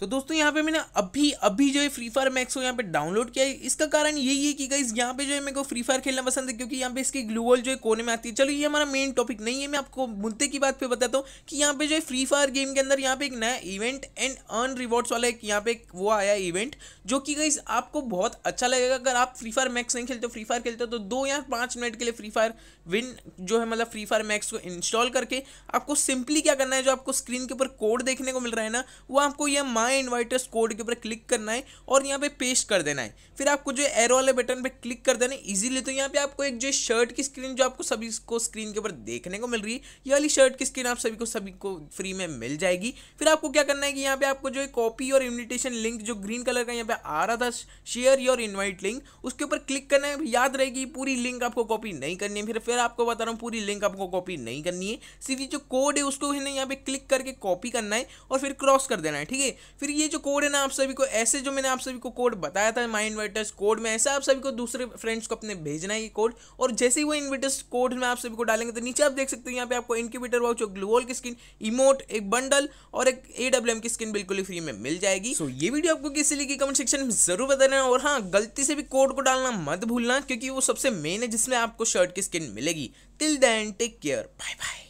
तो दोस्तों यहाँ पे मैंने अभी अभी जो है फ्री फायर मैक्स को यहाँ पे डाउनलोड किया है इसका कारण यही है कि गाइज यहाँ पे जो है मेरे को फ्री फायर खेलना पसंद है क्योंकि यहाँ पे इसकी ग्लूवल जो है कोने में आती है चलो ये हमारा मेन टॉपिक नहीं है मैं आपको मुद्दे की बात पे बताता हूँ कि यहाँ पे जो है फ्री फायर गेम के अंदर यहाँ पे एक नया इवेंट एंड अर्न रिवॉर्ड्स वाला एक यहाँ पे एक वो आया इवेंट जो कि गाइज आपको बहुत अच्छा लगेगा अगर आप फ्री फायर मैक्स नहीं खेलते फ्री फायर खेलते हो तो दो या पाँच मिनट के लिए फ्री फायर विन जो है मतलब फ्री फायर मैक्स को इंस्टॉल करके आपको सिंपली क्या करना है जो आपको स्क्रीन के ऊपर कोड देखने को मिल रहा है ना वो आपको यह माई इन्वाइटर्स कोड के ऊपर क्लिक करना है और यहाँ पे पेस्ट कर देना है फिर आपको जो एरो वाले बटन पे क्लिक कर देना है इजीली तो यहाँ पे आपको एक जो शर्ट की स्क्रीन जो आपको सभी को स्क्रीन के ऊपर देखने को मिल रही है ये वाली शर्ट की स्क्रीन आप सभी को सभी को फ्री में मिल जाएगी फिर आपको क्या करना है कि यहाँ पे आपको जो कॉपी और इन्विटेशन लिंक जो ग्रीन कलर का यहाँ पे आ रहा था शेयर योर इन्वाइट लिंक उसके ऊपर क्लिक करना है याद रहेगी पूरी लिंक आपको कॉपी नहीं करनी है फिर फिर आपको बता रहा हूँ पूरी लिंक आपको कॉपी नहीं करनी है सीधी जो कोड है उसको यहाँ पे क्लिक करके कॉपी करना है और फिर क्रॉस कर देना है ठीक है फिर ये जो कोड है ना आप सभी को ऐसे जो मैंने आप सभी को कोड बताया था माई इन्वर्टर्स कोड में ऐसा आप सभी को दूसरे फ्रेंड्स को अपने भेजना है ये कोड और जैसे ही वो इन्वर्टर्स कोड में आप सभी को डालेंगे तो नीचे आप देख सकते हैं यहाँ पे आपको इनक्यूबेटर वाउच ग्लूवल की स्किन इमोट एक बंडल और एक ए की स्किन बिल्कुल ही फ्री में मिल जाएगी तो ये वीडियो आपको किसी लिए कमेंट सेक्शन में जरूर बताना और हाँ गलती से भी कोड को डालना मत भूलना क्योंकि वो सबसे मेन है जिसमें आपको शर्ट की स्किन मिलेगी till then take care bye bye